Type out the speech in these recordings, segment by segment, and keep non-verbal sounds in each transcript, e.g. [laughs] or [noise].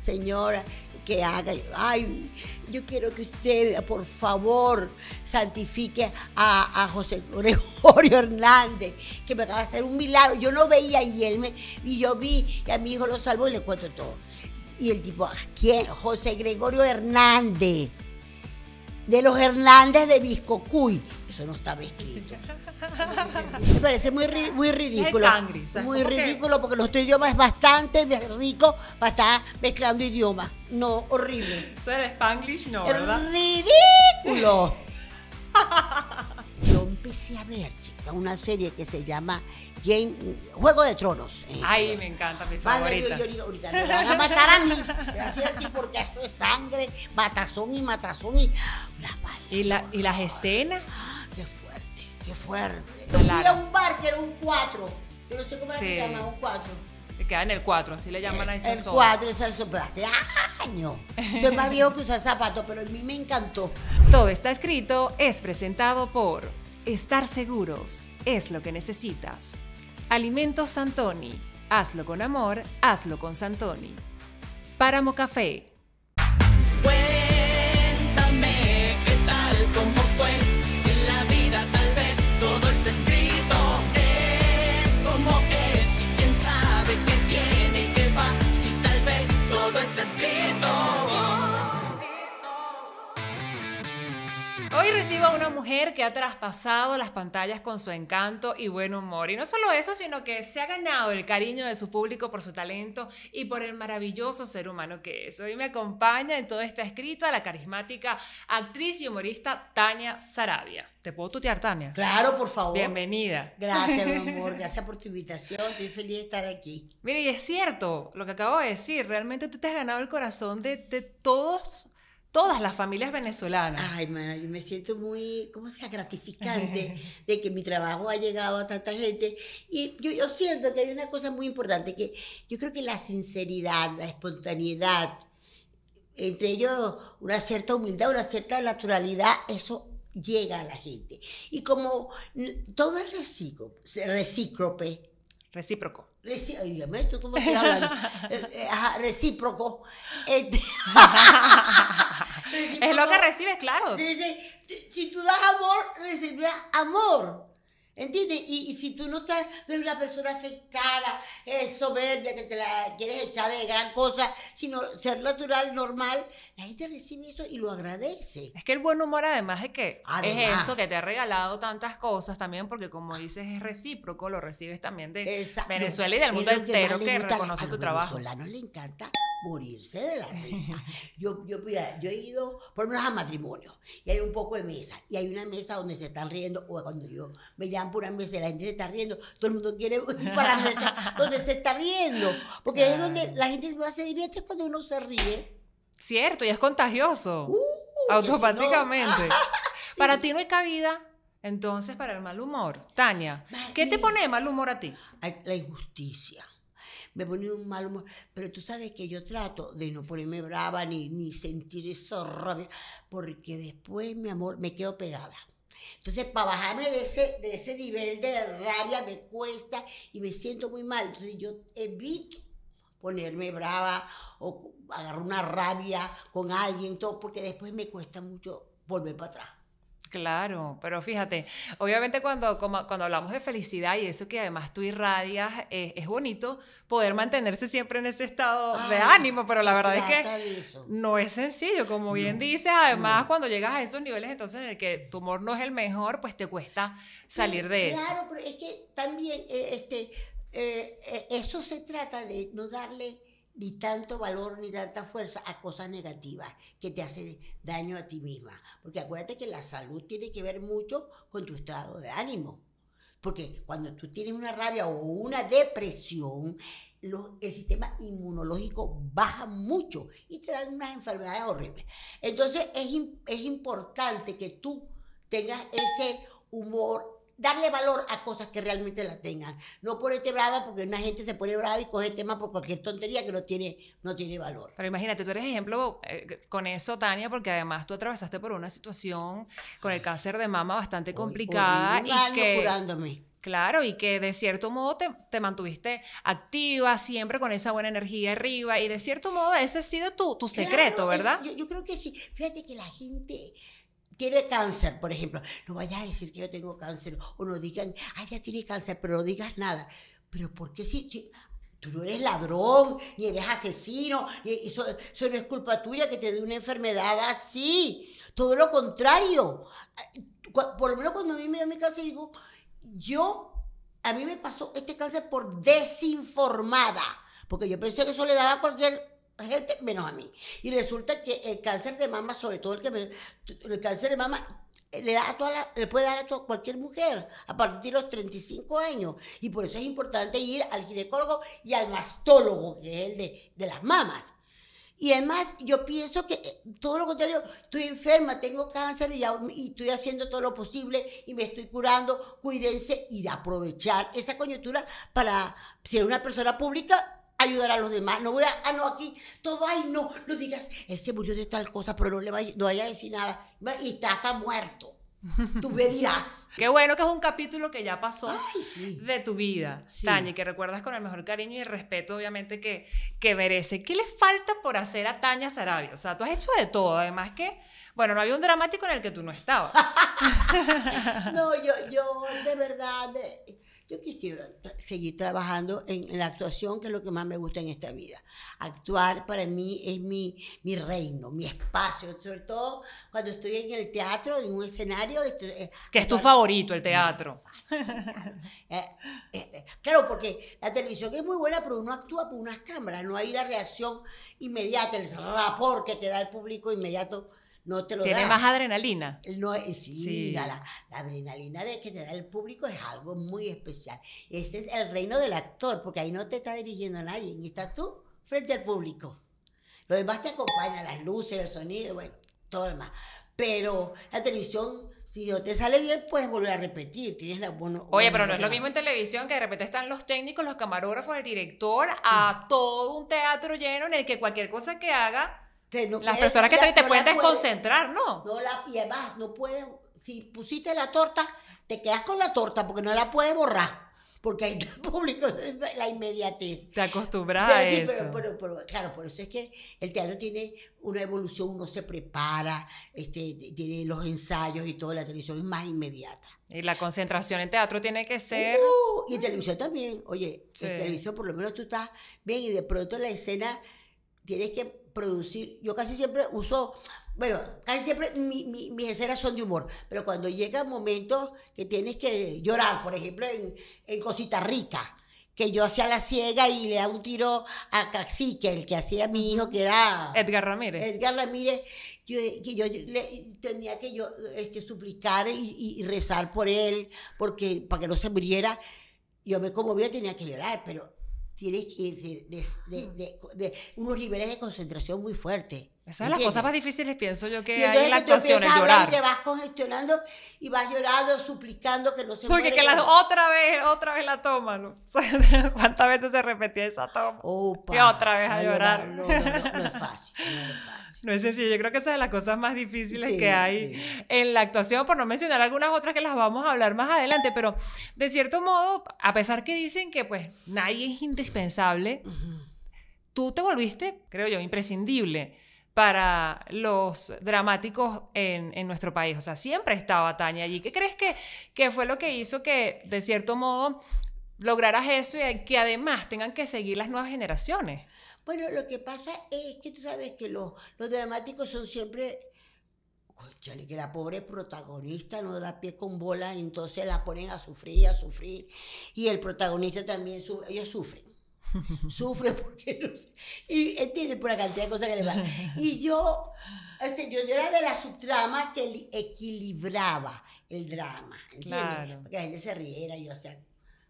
Señora, que haga, ay, yo quiero que usted, por favor, santifique a, José Gregorio [laughs] Hernández, que me acaba de hacer un milagro. Yo no veía y él me, y yo vi, y a mi hijo lo salvo y le cuento todo. Y el tipo, ah, ¿quién? José Gregorio Hernández de los Hernández de Viscocuy. Eso no estaba escrito. Me parece muy, muy ridículo. muy ridículo porque nuestro idioma es bastante rico para estar mezclando idiomas. No, horrible. Eso era Spanglish, no, ¿verdad? Ridículo. [laughs] yo empecé a ver, chica, una serie que se llama Game, Juego de Tronos. Eh. Ay, me encanta, mi favorita. Yo, yo, digo, ahorita me van a matar a mí. Así, así, porque esto es sangre, matazón y matazón y... La ¿Y, la, ¿Y las escenas? Ah, qué fuerte, qué fuerte. Claro. fui a un bar que era un cuatro. Yo no sé cómo era que se llama, un cuatro queda en el 4, así le llaman a esa el El 4, esa hace hace años. [laughs] Soy más viejo que usar zapatos, pero a mí me encantó. Todo está escrito, es presentado por Estar Seguros, es lo que necesitas. Alimentos Santoni, hazlo con amor, hazlo con Santoni. Páramo Café una mujer que ha traspasado las pantallas con su encanto y buen humor. Y no solo eso, sino que se ha ganado el cariño de su público por su talento y por el maravilloso ser humano que es. Hoy me acompaña en toda esta escrita la carismática actriz y humorista Tania Sarabia. ¿Te puedo tutear, Tania? Claro, por favor. Bienvenida. Gracias, mi [laughs] amor. Gracias por tu invitación. Estoy feliz de estar aquí. Mira, y es cierto lo que acabo de decir. Realmente tú te has ganado el corazón de, de todos todas las familias venezolanas. Ay, yo me siento muy, ¿cómo se gratificante [laughs] de que mi trabajo ha llegado a tanta gente. Y yo, siento que hay una cosa muy importante, que yo creo que la sinceridad, la espontaneidad, entre ellos una cierta humildad, una cierta naturalidad, eso llega a la gente. Y como todo es recíprope Recíproco. recíproco. Es lo que recibes, claro. Si, tú das amor, recibes amor. ¿Entiendes? Y, si tú no estás, ver una persona afectada, eh, soberbia, que te la quieres echar de gran cosa, sino ser natural, normal, la gente recibe eso y lo agradece. Es que el buen humor, además, es que es eso que te ha regalado tantas cosas también, porque como dices, es recíproco, lo recibes también de Venezuela y del mundo entero que, reconoce tu trabajo. A le encanta morirse de la risa. [laughs] Yo, yo, he ido, por lo menos a matrimonios, y hay un poco de mesa, y hay una mesa donde se están riendo, o cuando yo me llaman por una mesa la gente se está riendo, todo el mundo quiere ir para la mesa [laughs] donde se está riendo, porque es donde la gente más se divierte cuando uno se ríe. Cierto, y es contagioso. Uh, automáticamente. [laughs] Para ti no hay cabida entonces, para el mal humor, Tania, ¿qué te pone mal humor a ti? La injusticia me ponía un mal humor. Pero tú sabes que yo trato de no ponerme brava ni, sentir esa rabia, porque después, mi amor, me quedo pegada. Entonces, para bajarme de ese, de ese nivel de rabia me cuesta y me siento muy mal. Entonces, yo evito ponerme brava o agarrar una rabia con alguien, todo, porque después me cuesta mucho volver para atrás. Claro, pero fíjate, obviamente cuando, cuando hablamos de felicidad y eso que además tú irradias, eh, es bonito poder mantenerse siempre en ese estado de ánimo, pero la verdad es que no es sencillo, como bien dices, además cuando llegas a esos niveles entonces en el que tu humor no es el mejor, pues te cuesta salir de eso. Claro, pero es que también eh, este, eh, eso se trata de no darle ni tanto valor ni tanta fuerza a cosas negativas que te hacen daño a ti misma. Porque acuérdate que la salud tiene que ver mucho con tu estado de ánimo. Porque cuando tú tienes una rabia o una depresión, el sistema inmunológico baja mucho y te dan unas enfermedades horribles. Entonces es, es importante que tú tengas ese humor darle valor a cosas que realmente las tengan. No ponerte brava porque una gente se pone brava y coge tema por cualquier tontería que no tiene, no tiene valor. Pero imagínate, tú eres ejemplo eh, con eso, Tania, porque además tú atravesaste por una situación con el cáncer de mama bastante complicada. y que, curándome. Claro, y que de cierto modo te, mantuviste activa, siempre con esa buena energía arriba, y de cierto modo ese ha sido tu, secreto, ¿verdad? yo creo que sí. Fíjate que la gente tiene cáncer, por ejemplo, no vayas a decir que yo tengo cáncer o no digan, ah, ya tiene cáncer, pero no digas nada. Pero ¿por qué si tú no eres ladrón, ni eres asesino, eso, no es culpa tuya que te dé una enfermedad así? Todo lo contrario. Eh, por lo menos cuando a mí me dio mi cáncer, digo, yo, a mí me pasó este cáncer por desinformada, porque yo pensé que eso le daba cualquier gente menos a mí. Y resulta que el cáncer de mama, sobre todo el que me, el cáncer de mama eh, le, da a toda le puede dar a cualquier mujer a partir de los 35 años. Y por eso es importante ir al ginecólogo y al mastólogo, que es el de, las mamas. Y además, yo pienso que eh, todo lo contrario, estoy enferma, tengo cáncer y, y, estoy haciendo todo lo posible y me estoy curando. Cuídense y aprovechar esa coyuntura para ser una persona pública ayudar a los demás. No voy a, ah, no, aquí todo, ay, no, no digas, este murió de tal cosa, pero no le vaya, no vaya a decir nada. Y está, está muerto. [laughs] Tú me dirás. Qué bueno que es un capítulo que ya pasó de tu vida, Tania, que recuerdas con el mejor cariño y respeto, obviamente, que, que merece. ¿Qué le falta por hacer a Tania Sarabia? O sea, tú has hecho de todo, además que, bueno, no había un dramático en el que tú no estabas. [laughs] [laughs] no, yo, yo, de verdad. Yo quisiera seguir trabajando en, la actuación, que es lo que más me gusta en esta vida. Actuar para mí es mi, reino, mi espacio, sobre todo cuando estoy en el teatro, en un escenario. Este, eh, que es tu favorito, el teatro. [laughs] Eh, eh, claro, porque la televisión es muy buena, pero uno actúa por unas cámaras, no hay la reacción inmediata, el rapor que te da el público inmediato tiene más adrenalina. No, eh, sí, sí. La, adrenalina de que te da el público es algo muy especial. Ese es el reino del actor, porque ahí no te está dirigiendo nadie, ni estás tú frente al público. Lo demás te acompaña, las luces, el sonido, bueno, todo lo demás. Pero la televisión, si no te sale bien, puedes volver a repetir. Tienes Oye, pero no es lo mismo en televisión que de repente están los técnicos, los camarógrafos, el director, a todo un teatro lleno en el que cualquier cosa que haga las personas que te, te pueden desconcentrar, ¿no? y además, no puedes, si pusiste la torta, te quedas con la torta porque no la puedes borrar. Porque ahí está el público, [laughs] la inmediatez. Te acostumbras a eso. Pero, claro, por eso es que el teatro tiene una evolución, uno se prepara, este, tiene los ensayos y todo, la televisión es más inmediata. Y la concentración en teatro tiene que ser... Uh, y en televisión también, oye, en televisión por lo menos tú estás bien y de pronto la escena tienes que producir, yo casi siempre uso, bueno, casi siempre mis escenas son de humor, pero cuando llegan momentos que tienes que llorar, por ejemplo, en, en Cosita Rica, que yo hacía la ciega y le da un tiro a Cacique, el que hacía mi hijo, que era... Edgar Ramírez. Edgar Ramírez, yo, que yo le, tenía que yo este, suplicar y, y, rezar por él, porque para que no se muriera, yo me conmovía, tenía que llorar, pero tienes que ir mm. de, unos niveles de concentración muy fuertes. Esas es la cosa más difíciles, pienso yo, que hay en la actuación, es llorar. Te vas congestionando y vas llorando, suplicando que no se Porque que otra vez, otra vez la toma, ¿no? [laughs] ¿Cuántas veces se repetía esa toma? otra vez a, llorar. No, no es fácil, no es fácil. No es sencillo. Yo creo que esa es de las cosas más difíciles que hay en la actuación, por no mencionar algunas otras que las vamos a hablar más adelante, pero de cierto modo, a pesar que dicen que pues nadie es indispensable, tú te volviste, creo yo, imprescindible para los dramáticos en, nuestro país. O sea, siempre estaba Tania allí. ¿Qué crees que, que fue lo que hizo que, de cierto modo, lograras eso y que además tengan que seguir las nuevas generaciones? Bueno, lo que pasa es que tú sabes que los, dramáticos son siempre que la pobre protagonista no da pie con bola, entonces la ponen a sufrir, a sufrir, y el protagonista también, sufre. ellos sufren, [laughs] sufren porque no y entienden por la cantidad de cosas que les van. [laughs] Y yo, este, yo, era de las subtramas que equilibraba el drama, ¿entiendes? Claro. Porque la gente se riera, yo sea,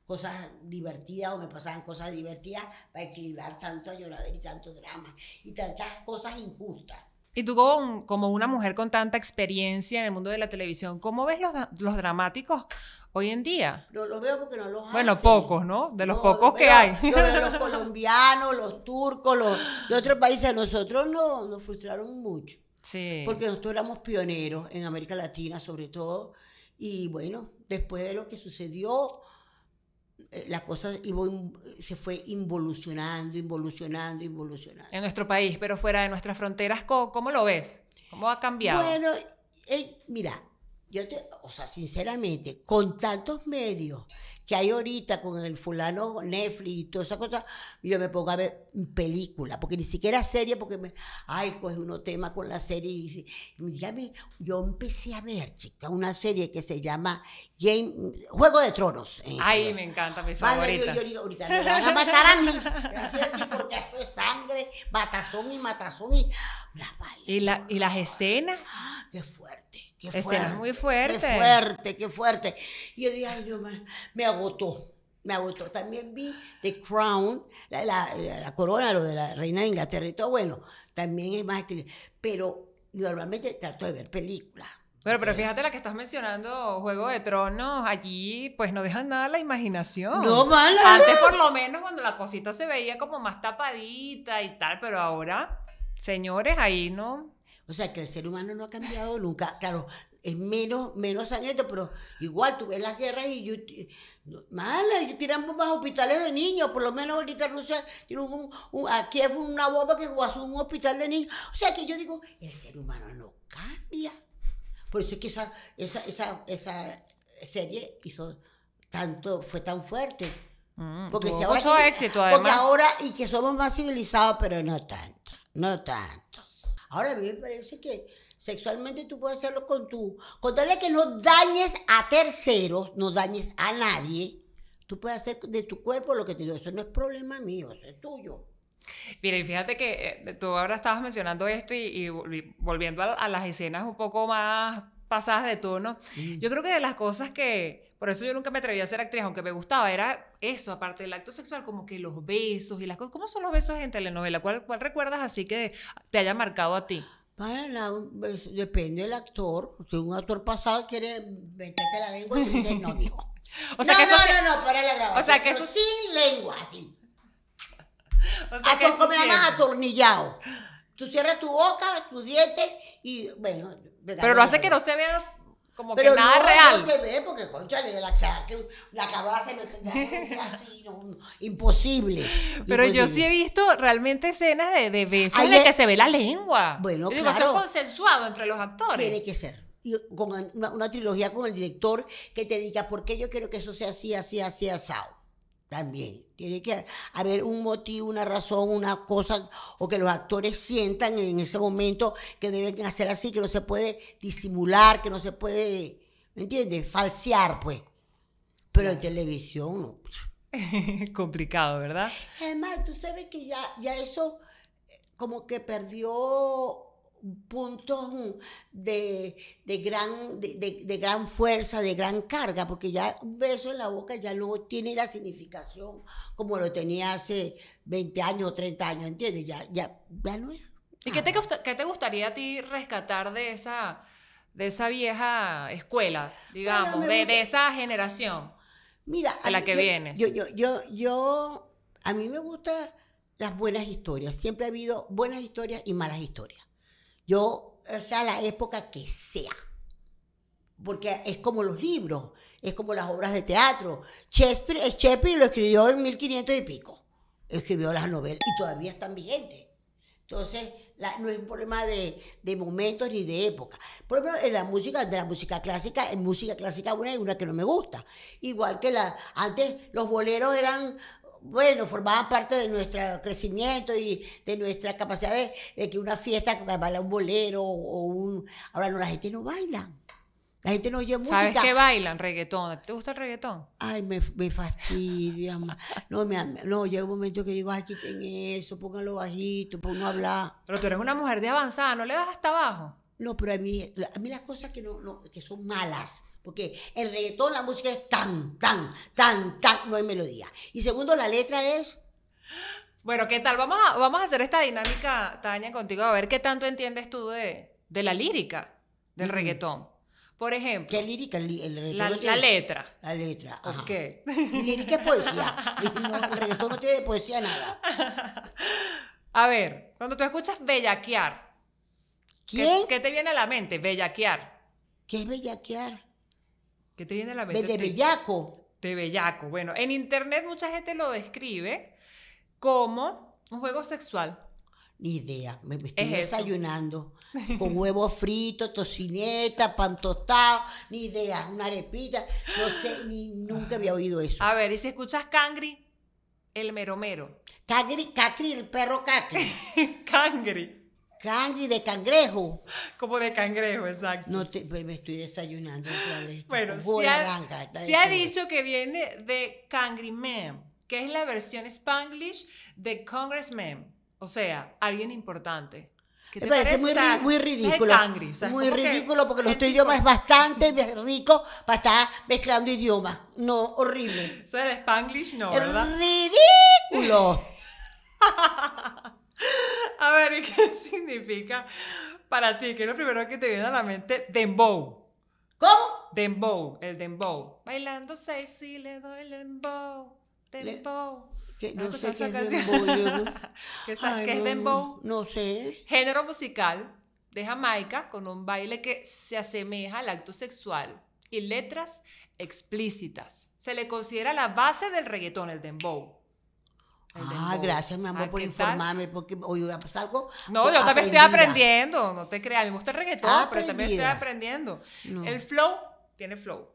cosas divertidas o me pasaban cosas divertidas para equilibrar tanto llorar y tanto drama y tantas cosas injustas. Y tú como, una mujer con tanta experiencia en el mundo de la televisión, ¿cómo ves los, dramáticos hoy en día? No los veo porque no los Bueno, pocos, ¿no? De los pocos que hay. Los, [laughs] colombianos, los turcos, los de otros países, nosotros no, nos frustraron mucho. Sí. Porque nosotros éramos pioneros en América Latina sobre todo. Y bueno, después de lo que sucedió, eh, la cosa se fue involucionando, involucionando, involucionando. En nuestro país, pero fuera de nuestras fronteras, ¿cómo, lo ves? ¿Cómo ha cambiado? Bueno, eh, mira, yo te, o sea, sinceramente, con tantos medios que hay ahorita con el fulano Netflix y toda esa cosa yo me pongo a ver película, porque ni siquiera serie, porque me, ay, pues uno tema con la serie. Y, ya me, yo empecé a ver, chica, una serie que se llama Game, Juego de Tronos. ay, me encanta, mi favorita. Yo, digo, ahorita me van a matar a mí, así, así, porque esto es sangre, matazón y matazón y las y, la, y las escenas. ¡Ah, qué fuerte. Qué fuerte, muy fuerte. Qué fuerte, qué fuerte. Y yo dije, ay, mío, me agotó, me agotó. También vi The Crown, la, la corona, lo de la reina de Inglaterra y todo, bueno, también es más Pero normalmente trato de ver películas. Bueno, pero fíjate la que estás mencionando, Juego de Tronos, allí pues no dejan nada a la imaginación. No, mala. Antes por lo menos cuando la cosita se veía como más tapadita y tal, pero ahora, señores, ahí no, o sea, que el ser humano no ha cambiado nunca. Claro, es menos, menos sangriento, pero igual tú ves las guerras y yo... Mala, tiran bombas a hospitales de niños, por lo menos ahorita Rusia tiene un, aquí fue una bomba que guasó un hospital de niños. O sea que yo digo, el ser humano no cambia. Por eso es que esa, esa, esa, esa serie hizo tanto, fue tan fuerte. Mm, porque si ahora éxito, además. Porque ahora, y que somos más civilizados, pero no tanto, no tanto. Ahora a mí me parece que sexualmente tú puedes hacerlo con tu, con que no dañes a terceros, no dañes a nadie, tú puedes hacer de tu cuerpo lo que te digo, eso no es problema mío, eso es tuyo. Mira, y fíjate que eh, tú ahora estabas mencionando esto y, volviendo a las escenas un poco más pasadas de tono. Mm. Yo creo que de las cosas que, por eso yo nunca me atreví a ser actriz, aunque me gustaba, era eso, aparte del acto sexual, como que los besos y las cosas. ¿Cómo son los besos en telenovela? ¿Cuál, cuál recuerdas así que te haya marcado a ti? Para nada, depende del actor. Si un actor pasado quiere meterte la lengua no, mijo. [laughs] o sea no, que no, no, no, para la grabación. O sea que eso sin lengua, así. [laughs] a que me atornillado. Tú cierras tu boca, tus dientes y bueno. Pero lo hace que no se vea como que nada real. No se ve porque, concha, la, se me así, imposible. Pero yo sí he visto realmente escenas de, de besos en que se ve la lengua. Bueno, claro. Digo, es consensuado entre los actores. Tiene que ser. Y con una, trilogía con el director que te diga por qué yo quiero que eso sea así, así, así, asado. También. Tiene que haber un motivo, una razón, una cosa, o que los actores sientan en ese momento que deben hacer así, que no se puede disimular, que no se puede, ¿me entiendes? Falsear, pues. Pero en televisión no. [laughs] Complicado, ¿verdad? Además, tú sabes que ya, ya eso eh, como que perdió puntos de, gran, de, gran fuerza, de gran carga, porque ya un beso en la boca ya no tiene la significación como lo tenía hace 20 años o 30 años, ¿entiendes? Ya, ya, no es. ¿Y qué te, gustaría a ti rescatar de esa, de esa vieja escuela, digamos, de, esa generación? Mira, a la que vienes. Yo, yo, yo, yo, a mí me gusta las buenas historias. Siempre ha habido buenas historias y malas historias. Yo, o sea, la época que sea. Porque es como los libros, es como las obras de teatro. Shakespeare, lo escribió en 1500 y pico. Escribió las novelas y todavía están vigentes. Entonces, no es un problema de, momentos ni de época. Por ejemplo, en la música, de la música clásica, en música clásica buena hay una que no me gusta. Igual que la, antes los boleros eran bueno, formaban parte de nuestro crecimiento y de nuestra capacidad de, que una fiesta, baila un bolero o un... Ahora no, la gente no baila. La gente no oye música. ¿Sabes qué bailan? Reggaetón. ¿Te gusta el reggaetón? Ay, me, fastidia. no, me, no, llega un momento que digo, ay, quiten eso, póngalo bajito, póngalo a hablar. Pero tú eres una mujer de avanzada, ¿no le das hasta abajo? No, pero a mí, a mí las cosas que, no, que son malas, porque el reggaetón, la música es tan, tan, tan, tan, no hay melodía. Y segundo, la letra es... Bueno, ¿qué tal? Vamos a, vamos a hacer esta dinámica, Tania, contigo, a ver qué tanto entiendes tú de, la lírica del mm. reggaetón. Por ejemplo. ¿Qué lírica? el la, la, letra. La letra. Ajá. Lírica es poesía. el reggaetón no tiene poesía nada. A ver, cuando tú escuchas bellaquear. ¿Quién? ¿qué, ¿Qué, te viene a la mente? Bellaquear. ¿Qué es bellaquear? ¿Qué te viene la mente? De bellaco. De bellaco. Bueno, en internet mucha gente lo describe como un juego sexual. Ni idea, me, estoy desayunando [laughs] con huevo frito, tocineta, pan tostado, ni idea, una arepita, no sé, ni, nunca había oído eso. A ver, y si escuchas cangri, el meromero. Cangri, cacri, el perro cacri. [laughs] cangri. Cangri de cangrejo. Como de cangrejo, exacto. No te, pues, me estoy desayunando otra vez. Bueno, se ha, se ha dicho que viene de cangrimem que es la versión spanglish de congressman. O sea, alguien importante. Me parece, Muy, ridículo. muy ridículo porque nuestro idioma es bastante rico para estar mezclando idiomas. No, horrible. Eso era spanglish no, ¡Ridículo! [laughs] A ver, ¿y [laughs] qué significa para ti? que es lo primero que te viene a la mente? Dembow. ¿Cómo? Dembow, el dembow. Bailando sexy le doy el dembow. Dembow. ¿Qué, no, sé qué es dembow. no... [laughs] es dembow? No sé. Género musical de Jamaica con un baile que se asemeja al acto sexual y letras explícitas. Se le considera la base del reggaetón, el dembow. Ah, gracias, mi ah, amor, por informarme, porque hoy a pasar algo. No, yo también estoy aprendiendo, no te creas. Me gusta el reggaetón, pero también estoy aprendiendo. El flow tiene flow.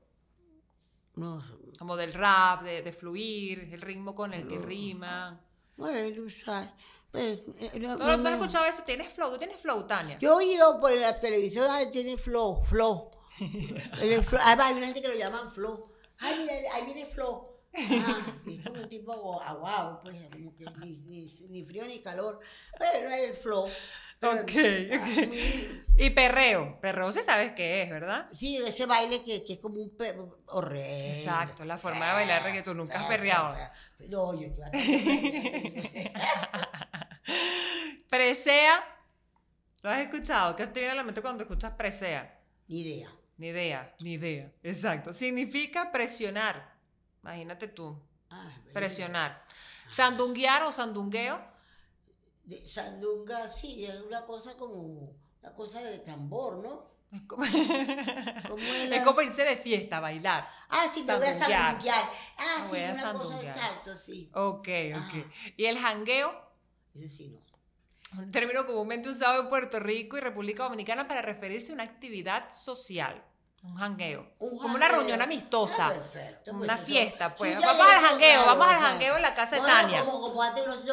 No. Como del rap, de, fluir, el ritmo con el que rima. Bueno, sabes. Pero, pues, eh, no, no, no, has escuchado eso, tienes flow, tú tienes flow, Tania. Yo he oído por la televisión, ah, tiene flow, flow. [laughs] hay una gente que lo llaman flow. Ay, ahí viene flow. Ah, [laughs] es como un tipo aguado, pues, ni, ni, frío ni calor, pero hay el flow. ok, okay, ah, y perreo, perreo sí sabes qué es, ¿verdad? Sí, ese baile que, que es como un horrendo. Exacto, la forma de bailar de que tú nunca has perreado. No, yo te [laughs] Presea, ¿lo has escuchado? ¿Qué te viene a la mente cuando escuchas presea? Ni idea. Ni idea, ni idea. Exacto. Significa presionar Imagínate tú. Ah, presionar. Ah. ¿Sandunguear o sandungueo? sandunga, sí, es una cosa como una cosa de tambor, ¿no? Es como, [laughs] es como irse de fiesta, bailar. Ah, sí, me voy a sandunguear. Ah, sí, una cosa exacto, sí. Ok, ok. Ah. ¿Y el jangueo? Ese sí no. Un término comúnmente usado en Puerto Rico y República Dominicana para referirse a una actividad social un jangueo. Como una reunión ah, amistosa. perfecto, una fiesta, pues. vamos al jangueo, vamos al jangueo en la casa de Tania.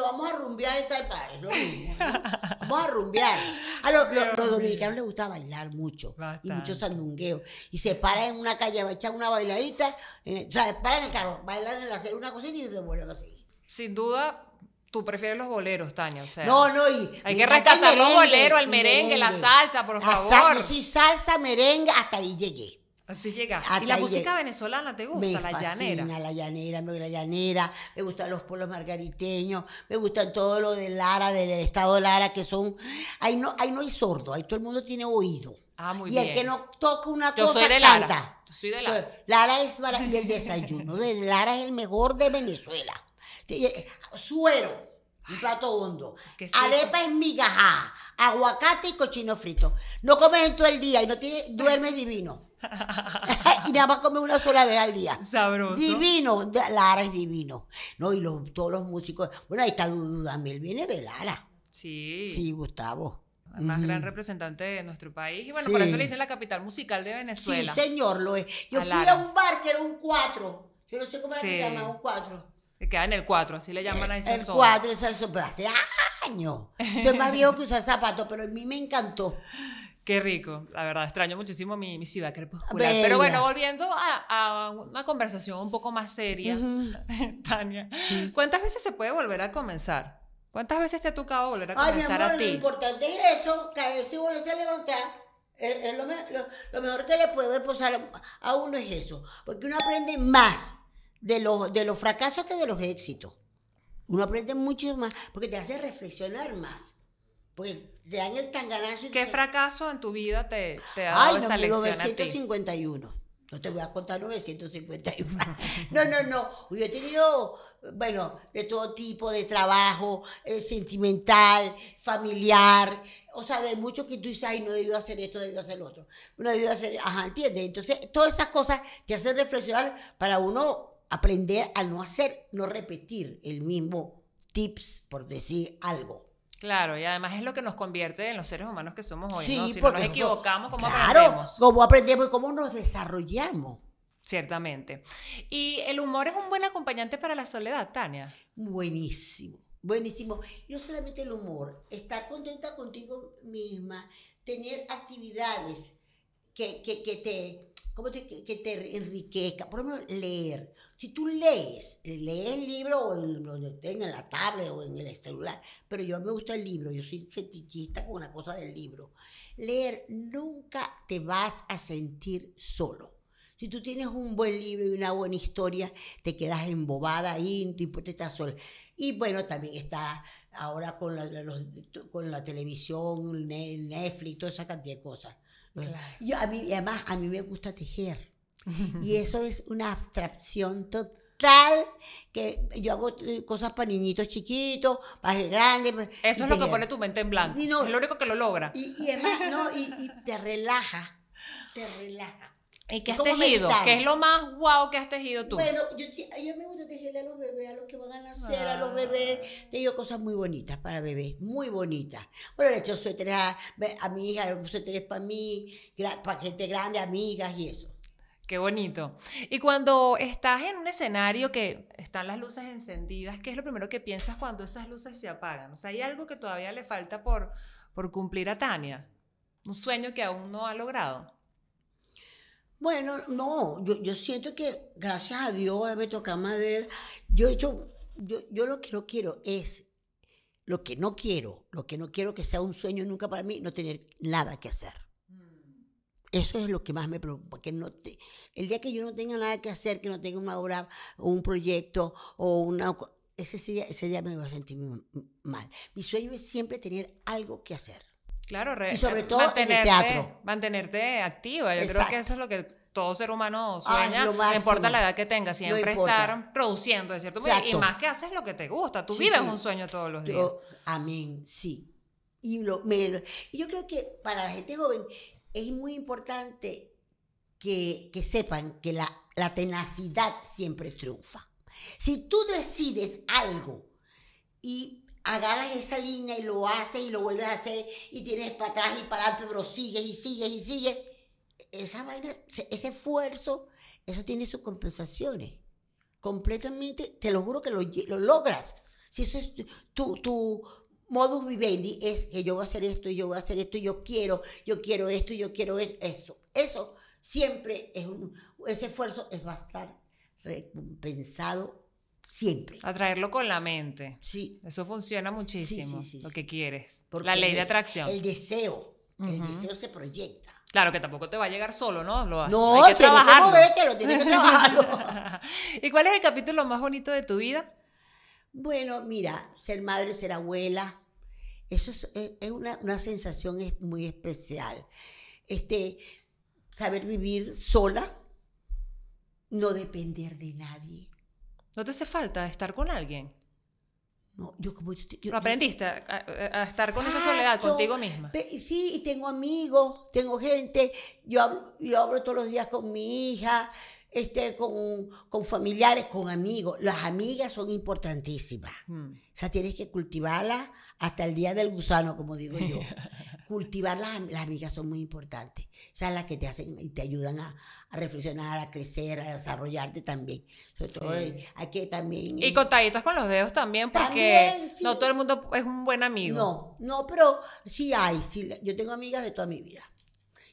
vamos a rumbear en tal país, [laughs] vamos a rumbear. A los, dominicanos les gusta bailar mucho. Y mucho sandungueo. Y se paran en una calle, va a echar una bailadita. Eh, o sea, paran el carro, bailan en la hacer una cosita y se vuelven así. Sin duda, tú prefieres los boleros, Tania. O sea, no, no, y hay que rescatar los boleros, el merengue, la salsa, por favor. Salsa, sí, salsa, merengue, hasta ahí llegué. ti llegas. ¿Y la música venezolana te gusta? Me la fascina, llanera. La llanera, me gusta la llanera, me gustan los polos margariteños, me gustan todo lo de Lara, del estado de Lara, que son. Ahí no, ahí no hay sordo, ahí todo el mundo tiene oído. Ah, muy bien. y el que no toca una Yo cosa soy de Lara. soy de Lara. Lara es para, y el desayuno de Lara es el mejor de Venezuela. Este, eh, suero, un plato hondo, alepa arepa en migaja, aguacate y cochino frito. No comes en todo el día y no tienes, duermes divino. [laughs] [laughs] y nada más comes una sola vez al día. Sabroso. Divino, Lara es divino. No, y los, todos los músicos. Bueno, ahí está Dudamel, viene de Lara. Sí. Sí, Gustavo más gran representante de nuestro país. Y bueno, por eso le dicen la capital musical de Venezuela. Sí, señor, lo es. Yo fui a un bar que era un cuatro Yo no sé cómo era que se llamaba, un cuatro que queda en el 4, así le llaman a esa el zona. El 4, esa zona, hace años. Soy más viejo que usar zapatos, pero a mí me encantó. Qué rico, la verdad, extraño muchísimo mi, mi ciudad crepuscular. Bella. Pero bueno, volviendo a, a, una conversación un poco más seria, [laughs] Tania, ¿cuántas veces se puede volver a comenzar? ¿Cuántas veces te ha tocado volver a comenzar a ti? Lo importante es eso, caerse y volverse a levantar. Es, lo, lo, lo, mejor que le puede pasar a uno es eso, porque uno aprende más de los, de los fracasos que de los éxitos. Uno aprende mucho más porque te hace reflexionar más. pues te dan el tanganazo. ¿Qué fracaso en tu vida te, ha dado esa lección 951. A ti. No te voy a contar 951. [laughs] No, no, no. Yo he tenido, bueno, de todo tipo de trabajo, eh, sentimental, familiar. O sea, de mucho que tú dices, ay, no a hacer esto, a hacer lo otro. No a hacer, ajá, ¿entiendes? Entonces, todas esas cosas te hacen reflexionar para uno aprender a no hacer, no repetir el mismo tips, por decir algo. Claro, y además es lo que nos convierte en los seres humanos que somos hoy. Sí, Si nos equivocamos, ¿cómo claro, aprendemos? ¿Cómo aprendemos y cómo nos desarrollamos? Ciertamente. ¿Y el humor es un buen acompañante para la soledad, Tania? Buenísimo, buenísimo. no solamente el humor, estar contenta contigo misma, tener actividades que, te, ¿cómo que te enriquezcan, por ejemplo, leer. Si tú lees, eh, lees el libro o en, la tablet o en el celular, pero yo me gusta el libro, yo soy fetichista con una cosa del libro. Leer nunca te vas a sentir solo. Si tú tienes un buen libro y una buena historia, te quedas embobada ahí, te estás sola. Y bueno, también está ahora con la, los, con la televisión, Netflix, toda esa cantidad de cosas. Claro. Yo, a mí, además, a mí me gusta tejer. Y eso es una abstracción total que yo hago eh, cosas para niñitos chiquitos, para grandes. Pues, eso es lo que pone tu mente en blanco. es lo único que lo logra. Y, además, no, y, te relaja, te relaja. ¿Y qué has tejido? ¿Qué es lo más guau que has tejido tú? Bueno, yo, me gusta tejerle a los bebés, a los que van a nacer, a los bebés. Ah. Tejido cosas muy bonitas para bebés, muy bonitas. Bueno, de hecho suéteres a, a mi hija, suéteres para mí, para gente grande, amigas y eso. Qué bonito. Y cuando estás en un escenario que están las luces encendidas, ¿qué es lo primero que piensas cuando esas luces se apagan? O sea, hay algo que todavía le falta por, por cumplir a Tania, un sueño que aún no ha logrado. Bueno, no, yo, siento que gracias a Dios me toca madera. Yo, yo, yo, yo lo que no quiero es, lo que no quiero, lo que no quiero que sea un sueño nunca para mí, no tener nada que hacer. Eso es lo que más me preocupa, no el día que yo no tenga nada que hacer, que no tenga una obra o un proyecto o una... Ese día, ese día me va a sentir mal. Mi sueño es siempre tener algo que hacer. Claro, y sobre todo en teatro. Mantenerte activa. Yo creo que eso es lo que todo ser humano sueña, no importa la edad que tenga, siempre estar produciendo de cierto modo. Y más que haces lo que te gusta, tu vida es un sueño todos los días. amén, sí. Y, lo, yo creo que para la gente joven es muy importante que, sepan que la, tenacidad siempre triunfa. Si tú decides algo y agarras esa línea y lo haces y lo vuelves a hacer y tienes para atrás y para adelante, pero sigues y sigues y sigues. Esa vaina, ese esfuerzo, eso tiene sus compensaciones. Completamente, te lo juro que lo, logras. Si eso es tu, modus vivendi es que yo voy a hacer esto y yo voy a hacer esto y yo quiero, yo quiero esto yo quiero esto. Eso siempre es un, ese esfuerzo es va a estar recompensado siempre. Atraerlo con la mente. Sí. Eso funciona muchísimo, lo que quieres. la ley de atracción. El deseo, el deseo se proyecta. Claro, que tampoco te va a llegar solo, ¿no? Lo, no, hay que Que lo tienes que [laughs] ¿Y cuál es el capítulo más bonito de tu vida? Bueno, mira, ser madre, ser abuela, eso es, una, sensación muy especial. Este, saber vivir sola, no depender de nadie. ¿No te hace falta estar con alguien? No, yo como yo, Aprendiste a, estar con esa soledad, contigo misma. Sí, y tengo amigos, tengo gente. Yo yo hablo todos los días con mi hija. Este, con, familiares, con amigos. Las amigas son importantísimas. ya hmm. O sea, tienes que cultivarlas hasta el día del gusano, como digo yo. [laughs] Cultivar las, amigas son muy importantes. son las que te hacen y te ayudan a, reflexionar, a crecer, a desarrollarte también. Sobre todo sí. también... Y contaditas con los dedos también, porque no todo el mundo es un buen amigo. No, no, pero sí hay. Sí, yo tengo amigas de toda mi vida.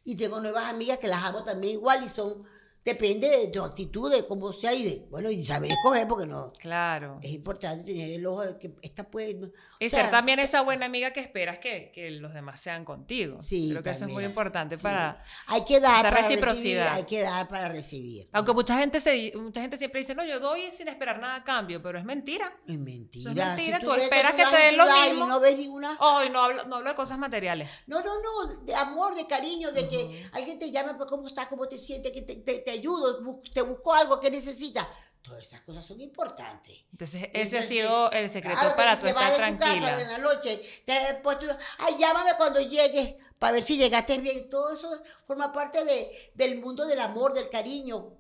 Y tengo nuevas amigas que las amo también igual y son Depende de tu actitud, de cómo sea y de, bueno, y saber escoger, porque no. Claro. Es importante tener el ojo de que esta puede. y ser también esa buena amiga que esperas que, los demás sean contigo. Sí. Creo que eso es muy importante para. Hay que dar para reciprocidad. Recibir, hay que dar para recibir. Aunque mucha gente, se, mucha gente siempre dice, no, yo doy sin esperar nada a cambio, pero es mentira. Es mentira. es mentira. tú, esperas que, te den lo mismo. no ves ninguna. no hablo, no hablo de cosas materiales. No, no, no. De amor, de cariño, de que alguien te llame, pues, ¿cómo estás? ¿Cómo te sientes? Que te ayudo, te busco algo que necesitas. Todas esas cosas son importantes. Entonces, ese ha sido el secreto para tu estar tranquila. en la noche, te, ay, llámame cuando llegues para ver si llegaste bien. Todo eso forma parte de, del mundo del amor, del cariño.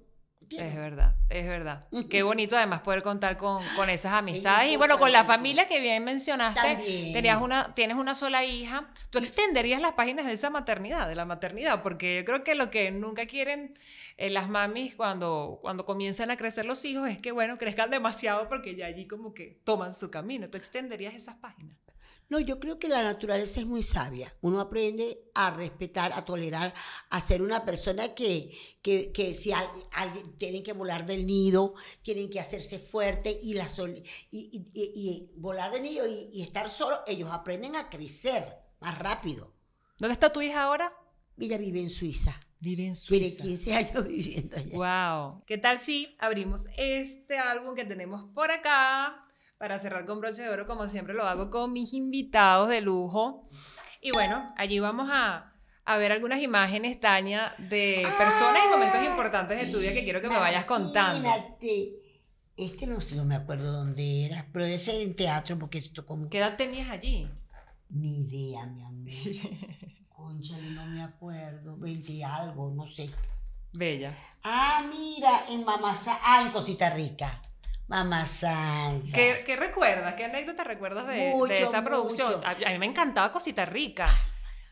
Es verdad, es verdad. Qué bonito además poder contar con, esas amistades. y bueno, con la familia que bien mencionaste, tenías una, tienes una sola hija. Tú extenderías las páginas de esa maternidad, de la maternidad, porque yo creo que lo que nunca quieren eh, las mamis cuando, cuando comienzan a crecer los hijos es que, bueno, crezcan demasiado porque ya allí como que toman su camino. Tú extenderías esas páginas. No, yo creo que la naturaleza es muy sabia. Uno aprende a respetar, a tolerar, a ser una persona que, si alguien tienen que volar del nido, tienen que hacerse fuerte y, la y, volar del nido y, estar solo, ellos aprenden a crecer más rápido. ¿Dónde está tu hija ahora? Ella vive en Suiza. Vive en Suiza. Tiene 15 años viviendo allá. ¡Wow! ¿Qué tal si abrimos este álbum que tenemos por acá? para cerrar con broche de oro, como siempre lo hago con mis invitados de lujo. Y bueno, allí vamos a, ver algunas imágenes, Tania, de personas y momentos ah, importantes de tu vida que quiero que me vayas contando. Este no sé, no me acuerdo dónde era, pero ese en teatro porque se como… ¿Qué edad tenías allí? Ni idea, mi amiga, [laughs] Concha, no me acuerdo. veinte algo, no sé. Bella. Ah, mira, en Mamasa, ah, en Cosita Rica. Mamá Santa. ¿Qué, recuerdas? ¿Qué anécdota recuerdas de, esa producción? A, mí me encantaba Cosita Rica.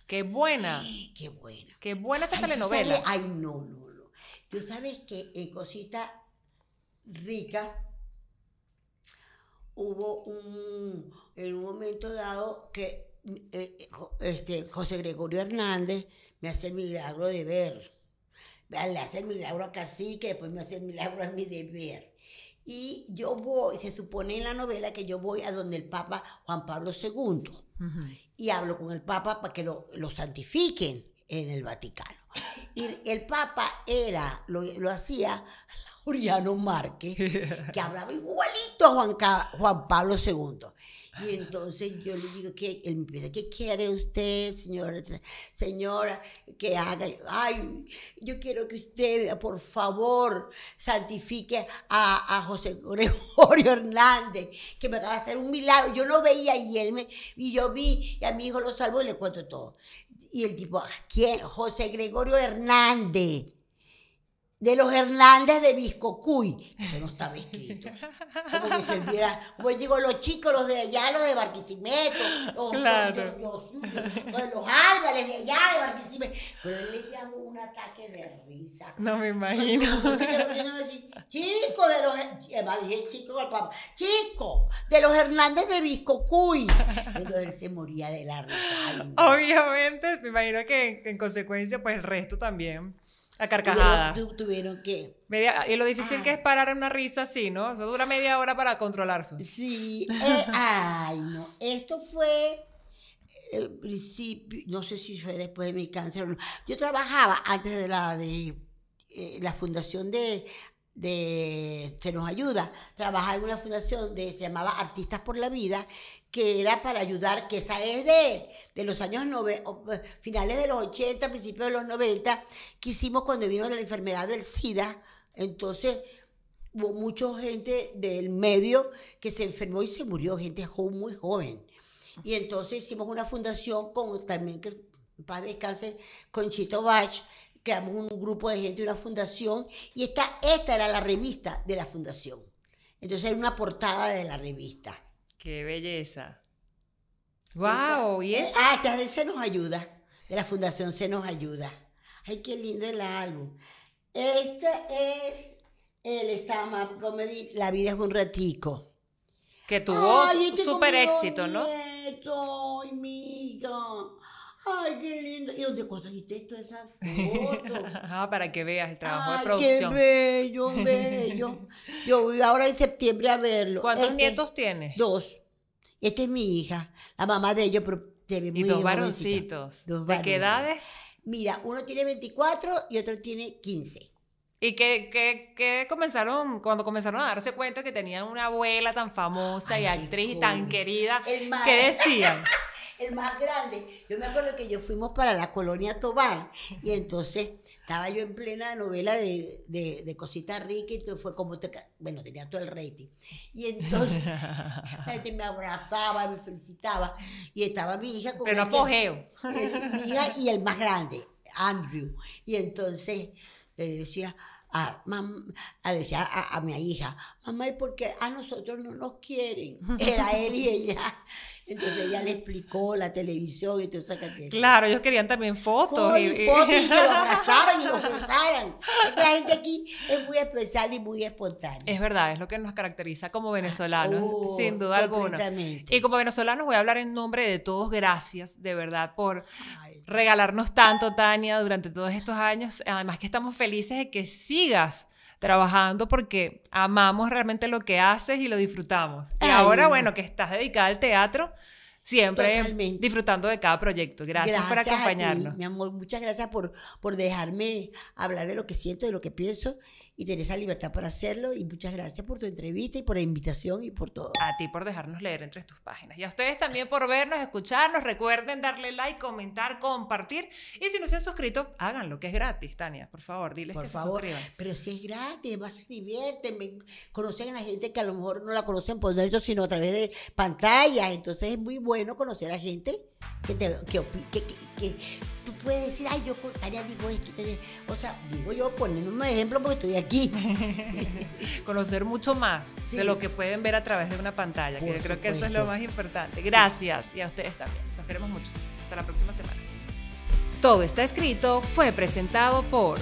Qué buena. qué buena. Qué buena esa telenovela. ay, no, no, no. Tú sabes que en Cosita Rica hubo un, en un momento dado que eh, este, José Gregorio Hernández me hace el milagro de ver. Le hace el milagro a Cacique, después me hace el milagro a mi deber y yo voy, se supone en la novela que yo voy a donde el Papa Juan Pablo II y hablo con el Papa para que lo, lo santifiquen en el Vaticano. Y el Papa era, lo, lo hacía Lauriano Márquez, que hablaba igualito a Juan, Juan Pablo II. Y entonces yo le digo, que él me dice, ¿qué quiere usted, señora? Señora, que haga. Ay, yo quiero que usted, por favor, santifique a, a José Gregorio [laughs] Hernández, que me acaba de hacer un milagro. Yo lo veía y él me, y yo vi, y a mi hijo lo salvo y le cuento todo. Y el tipo, ah, ¿quién? José Gregorio Hernández de los Hernández de Viscocuy. Eso no estaba escrito. Como que viera, Pues digo, los chicos, los de allá, los de Barquisimeto, los, [laughs] claro. los, los, los, Álvarez de allá, de Barquisimeto. Pero él le hizo un ataque de risa. No me imagino. Chico de los. Dije eh, chico al papá. Chico de los Hernández de Viscocuy. Entonces él se moría de la risa. Obviamente, me imagino que en consecuencia, pues el resto también a carcajada. Tuvieron, que. y lo difícil que es ah. parar en una risa así, ¿no? Eso dura media hora para controlarse. Sí. Eh, [laughs] ay, no. Esto fue el principio, no sé si fue después de mi cáncer o no. Yo trabajaba antes de la de eh, la fundación de, de Se nos ayuda. Trabajaba en una fundación que se llamaba Artistas por la Vida, que era para ayudar, que esa es de, de los años nove, eh, finales de los 80, principios de los 90, que hicimos cuando vino la enfermedad del SIDA. Entonces, hubo mucha gente del medio que se enfermó y se murió, gente muy joven. Y entonces hicimos una fundación con también que padre descanse con Chito Bach, creamos un grupo de gente, una fundación, y esta, esta era la revista de la fundación. Entonces era una portada de la revista. Qué belleza. ¡Wow! ¿Y es... Ah, de Se nos ayuda, de la Fundación Se nos ayuda. Ay, qué lindo el álbum. Este es el Stamap comedy La vida es un ratico. Que tuvo este súper éxito, ¿no? ¡Ay, qué lindo! ¿Y dónde conseguiste todas esa fotos? [laughs] ah, para que veas el trabajo de producción. ¡Qué bello, bello! Yo voy ahora en septiembre a verlo. ¿Cuántos este, nietos tienes? Dos. Esta es mi hija, la mamá de ellos, pero se ve muy Y dos varoncitos. Dos ¿De qué edades? Mira, uno tiene 24 y otro tiene 15. Y qué comenzaron, cuando comenzaron a darse cuenta que tenían una abuela tan famosa y actriz y tan querida, ¿qué decían? [laughs] el más grande. Yo me acuerdo que yo fuimos para la colonia Tobal y entonces estaba yo en plena novela de, cositas de Cosita Rica y fue como, bueno, tenía todo el rating. Y entonces [laughs] la me abrazaba, me felicitaba y estaba mi hija con... Pero apogeo. Mi hija y el más grande, Andrew. Y entonces le decía... A, a, a, mi hija, mamá, ¿y por qué a nosotros no nos quieren? [laughs] Era él y ella. Entonces ella le explicó la televisión y todo esa Claro, ellos querían también fotos. Y, fotos y que lo [laughs] y lo la gente aquí es muy especial y muy espontánea. Es verdad, es lo que nos caracteriza como ah, venezolanos, oh, sin duda alguna. Y como venezolanos voy a hablar en nombre de todos, gracias de verdad por regalarnos tanto, Tania, durante todos estos años. Además que estamos felices de que sigas trabajando porque amamos realmente lo que haces y lo disfrutamos. Y ahora, bueno, que estás dedicada al teatro, Siempre disfrutando de cada proyecto. Gracias, por acompañarnos. mi amor, muchas gracias por, por dejarme hablar de lo que siento, de lo que pienso y tener esa libertad para hacerlo. Y muchas gracias por tu entrevista y por la invitación y por todo. A ti por dejarnos leer entre tus páginas. Y a ustedes también por vernos, escucharnos. Recuerden darle like, comentar, compartir. Y si no se han suscrito, háganlo, que es gratis, Tania. Por favor, diles por que favor. se suscriban. Pero si es gratis, vas a divierten, conocen a la gente que a lo mejor no la conocen por dentro, sino a través de pantallas. Entonces es muy bueno bueno conocer a gente que, que, tú puedes decir, ay, yo Tania digo esto, o sea, digo yo poniendo un ejemplo porque estoy aquí. [laughs] conocer mucho más de lo que pueden ver a través de una pantalla, que yo creo que eso es lo más importante. Gracias y a ustedes también. Los queremos mucho. Hasta la próxima semana. Todo está escrito fue presentado por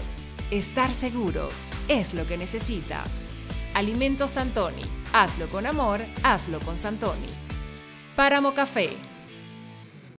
Estar seguros es lo que necesitas. Alimentos Santoni. Hazlo con amor, hazlo con Santoni. Páramo Café.